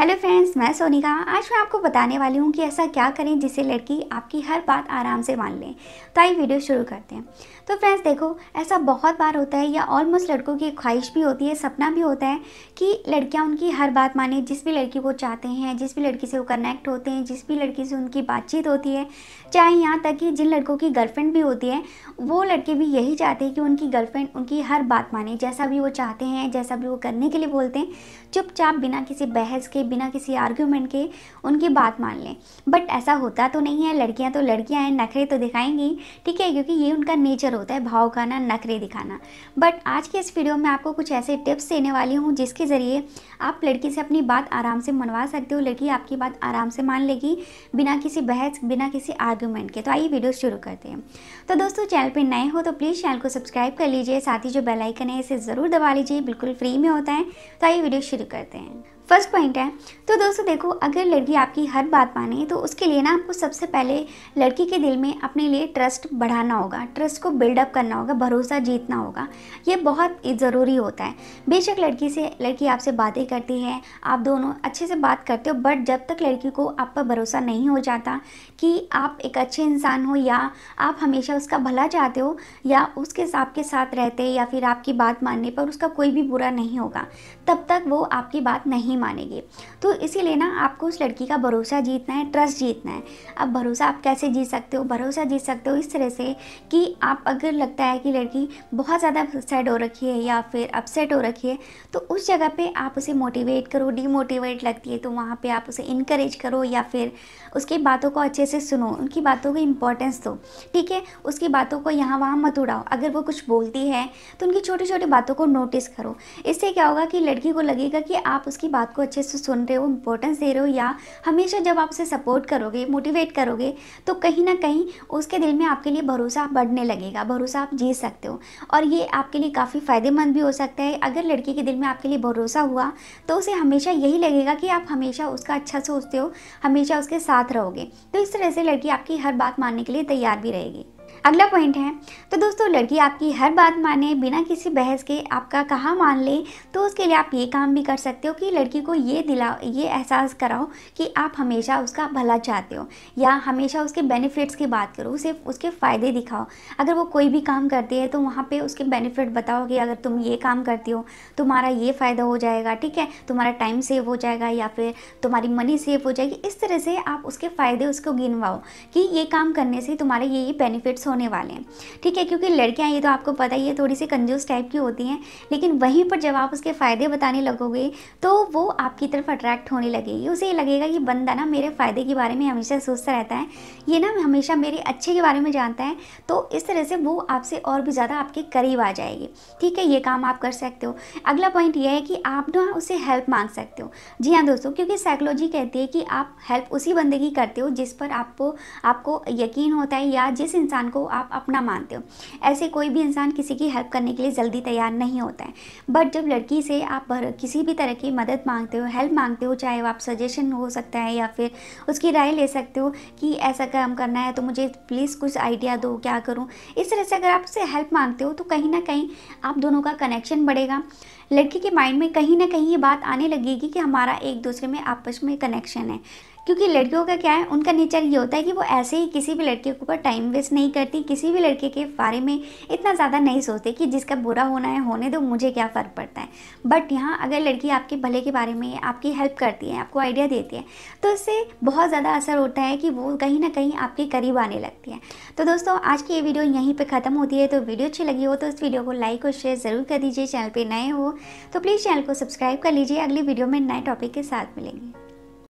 hello friends मैं सोनिका आज मैं आपको बताने वाली हूँ कि ऐसा क्या करें जिससे लड़की आपकी हर बात आराम से मान लें तो आई वीडियो शुरू करते हैं तो फ्रेंड्स देखो ऐसा बहुत बार होता है या ऑलमोस्ट लड़कों की ख्वाहिश भी होती है सपना भी होता है कि लड़कियाँ उनकी हर बात माने जिस भी लड़की वो चाहते हैं जिस भी लड़की से वो कनेक्ट होते हैं जिस भी लड़की से उनकी बातचीत होती है चाहे यहाँ तक कि जिन लड़कों की गर्लफ्रेंड भी होती है वो लड़के भी यही चाहते हैं कि उनकी गर्लफ्रेंड उनकी हर बात माने जैसा भी वो चाहते हैं जैसा भी वो करने के लिए बोलते हैं चुपचाप बिना किसी बहस के बिना किसी आर्ग्यूमेंट के उनकी बात मान लें बट ऐसा होता तो नहीं है लड़कियाँ तो लड़कियाँ हैं नखरे तो दिखाएंगी ठीक है क्योंकि ये उनका नेचर होता है भाव खाना नखरे दिखाना बट आज के इस वीडियो में आपको कुछ ऐसे टिप्स देने वाली हूँ जिसके ज़रिए आप लड़की से अपनी बात आराम से मनवा सकते हो लड़की आपकी बात आराम से मान लेगी बिना किसी बहस बिना किसी आर्ग्यूमेंट के तो आइए वीडियो शुरू करते हैं तो दोस्तों चैनल पर नए हो तो प्लीज़ चैनल को सब्सक्राइब कर लीजिए साथ ही जो बेलाइकन है इसे ज़रूर दबा लीजिए बिल्कुल फ्री में होता है तो आइए वीडियो शुरू करते हैं फर्स्ट पॉइंट है तो दोस्तों देखो अगर लड़की आपकी हर बात माने तो उसके लिए ना आपको सबसे पहले लड़की के दिल में अपने लिए ट्रस्ट बढ़ाना होगा ट्रस्ट को बिल्ड बिल्डअप करना होगा भरोसा जीतना होगा ये बहुत ज़रूरी होता है बेशक लड़की से लड़की आपसे बातें करती है आप दोनों अच्छे से बात करते हो बट जब तक लड़की को आप पर भरोसा नहीं हो जाता कि आप एक अच्छे इंसान हो या आप हमेशा उसका भला चाहते हो या उसके आपके साथ रहते या फिर आपकी बात मानने पर उसका कोई भी बुरा नहीं होगा तब तक वो आपकी बात नहीं मानेगी तो इसीलिए ना आपको उस लड़की का भरोसा जीतना है ट्रस्ट जीतना है अब भरोसा आप कैसे जीत सकते हो भरोसा जीत सकते हो इस तरह से कि आप अगर लगता है कि लड़की बहुत ज़्यादा सैड हो रखी है या फिर अपसेट हो रखी है तो उस जगह पे आप उसे मोटिवेट करो डीमोटिवेट लगती है तो वहाँ पे आप उसे इनक्रेज करो या फिर उसकी बातों को अच्छे से सुनो उनकी बातों को इम्पोर्टेंस दो ठीक है उसकी बातों को यहाँ वहाँ मत उड़ाओ अगर वो कुछ बोलती है तो उनकी छोटी छोटी बातों को नोटिस करो इससे क्या होगा कि लड़की को लगेगा कि आप उसकी बात को अच्छे से सुन रहे हो इम्पोर्टेंस दे रहे हो या हमेशा जब आप उसे सपोर्ट करोगे मोटिवेट करोगे तो कहीं ना कहीं उसके दिल में आपके लिए भरोसा बढ़ने लगेगा मिलेगा भरोसा आप जीत सकते हो और ये आपके लिए काफ़ी फ़ायदेमंद भी हो सकता है अगर लड़की के दिल में आपके लिए भरोसा हुआ तो उसे हमेशा यही लगेगा कि आप हमेशा उसका अच्छा सोचते हो हमेशा उसके साथ रहोगे तो इस तरह से लड़की आपकी हर बात मानने के लिए तैयार भी रहेगी अगला पॉइंट है तो दोस्तों लड़की आपकी हर बात माने बिना किसी बहस के आपका कहा मान ले तो उसके लिए आप ये काम भी कर सकते हो कि लड़की को ये दिलाओ ये एहसास कराओ कि आप हमेशा उसका भला चाहते हो या हमेशा उसके बेनिफिट्स की बात करो सिर्फ उसके फ़ायदे दिखाओ अगर वो कोई भी काम करती है तो वहाँ पर उसके बेनिफिट बताओ कि अगर तुम ये काम करती हो तुम्हारा ये फ़ायदा हो जाएगा ठीक है तुम्हारा टाइम सेव हो जाएगा या फिर तुम्हारी मनी सेव हो जाएगी इस तरह से आप उसके फ़ायदे उसको गिनवाओ कि ये काम करने से तुम्हारे ये ये बेनिफिट्स होने वाले हैं ठीक है क्योंकि लड़कियाँ ये तो आपको पता ही है थोड़ी सी कंजूस टाइप की होती हैं लेकिन वहीं पर जब आप उसके फ़ायदे बताने लगोगे तो वो आपकी तरफ अट्रैक्ट होने लगेगी उसे ये लगेगा कि बंदा ना मेरे फ़ायदे के बारे में हमेशा सोचता रहता है ये ना हमेशा मेरे अच्छे के बारे में जानता है तो इस तरह से वो आपसे और भी ज़्यादा आपके करीब आ जाएगी ठीक है ये काम आप कर सकते हो अगला पॉइंट यह है कि आप ना उसे हेल्प मांग सकते हो जी हाँ दोस्तों क्योंकि साइकोलॉजी कहती है कि आप हेल्प उसी बंदे की करते हो जिस पर आपको आपको यकीन होता है या जिस इंसान को को आप अपना मानते हो ऐसे कोई भी इंसान किसी की हेल्प करने के लिए जल्दी तैयार नहीं होता है बट जब लड़की से आप किसी भी तरह की मदद मांगते हो हेल्प मांगते हो चाहे वो आप सजेशन हो सकता है या फिर उसकी राय ले सकते हो कि ऐसा काम करना है तो मुझे प्लीज़ कुछ आइडिया दो क्या करूँ इस तरह से अगर आप उससे हेल्प मांगते हो तो कहीं ना कहीं आप दोनों का कनेक्शन बढ़ेगा लड़की के माइंड में कहीं ना कहीं ये बात आने लगेगी कि हमारा एक दूसरे में आपस में कनेक्शन है क्योंकि लड़कियों का क्या है उनका नेचर ये होता है कि वो ऐसे ही किसी भी लड़के के ऊपर टाइम वेस्ट नहीं करती किसी भी लड़के के बारे में इतना ज़्यादा नहीं सोचते कि जिसका बुरा होना है होने दो मुझे क्या फ़र्क पड़ता है बट यहाँ अगर लड़की आपके भले के बारे में आपकी हेल्प करती है आपको आइडिया देती है तो इससे बहुत ज़्यादा असर होता है कि वो कहीं ना कहीं आपके करीब आने लगती है तो दोस्तों आज की ये वीडियो यहीं पर ख़त्म होती है तो वीडियो अच्छी लगी हो तो इस वीडियो को लाइक और शेयर ज़रूर कर दीजिए चैनल पर नए हो तो प्लीज़ चैनल को सब्सक्राइब कर लीजिए अगली वीडियो में नए टॉपिक के साथ मिलेंगे